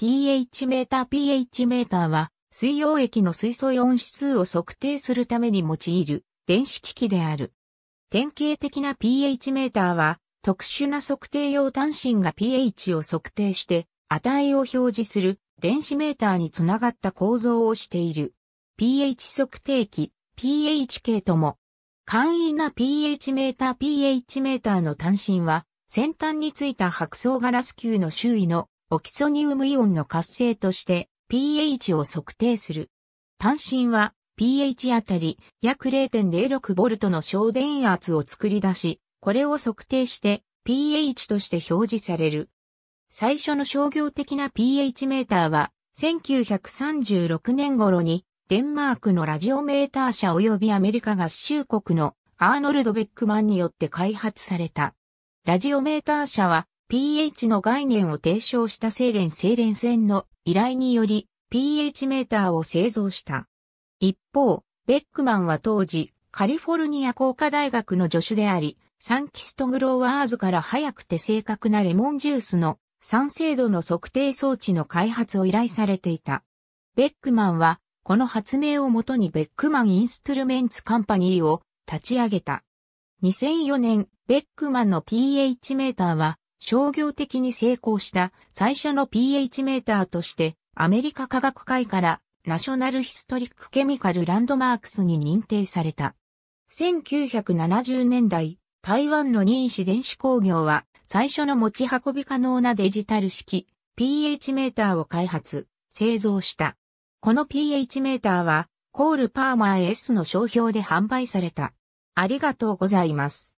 pH メーター pH メーターは水溶液の水素イオン指数を測定するために用いる電子機器である。典型的な pH メーターは特殊な測定用単身が pH を測定して値を表示する電子メーターにつながった構造をしている。pH 測定器 pH 系とも。簡易な pH メーター pH メーターの単身は先端についた白層ガラス球の周囲のオキソニウムイオンの活性として pH を測定する。単身は pH あたり約 0.06V の小電圧を作り出し、これを測定して pH として表示される。最初の商業的な pH メーターは1936年頃にデンマークのラジオメーター社及びアメリカ合衆国のアーノルド・ベックマンによって開発された。ラジオメーター社は pH の概念を提唱した精錬精錬船の依頼により pH メーターを製造した。一方、ベックマンは当時、カリフォルニア工科大学の助手であり、サンキストグローワーズから早くて正確なレモンジュースの酸性度の測定装置の開発を依頼されていた。ベックマンは、この発明をもとにベックマンインストゥルメンツカンパニーを立ち上げた。2004年、ベックマンの pH メーターは商業的に成功した最初の pH メーターとしてアメリカ科学会からナショナルヒストリックケミカルランドマークスに認定された。1970年代、台湾の任子電子工業は最初の持ち運び可能なデジタル式 pH メーターを開発、製造した。この pH メーターはコールパーマー S の商標で販売された。ありがとうございます。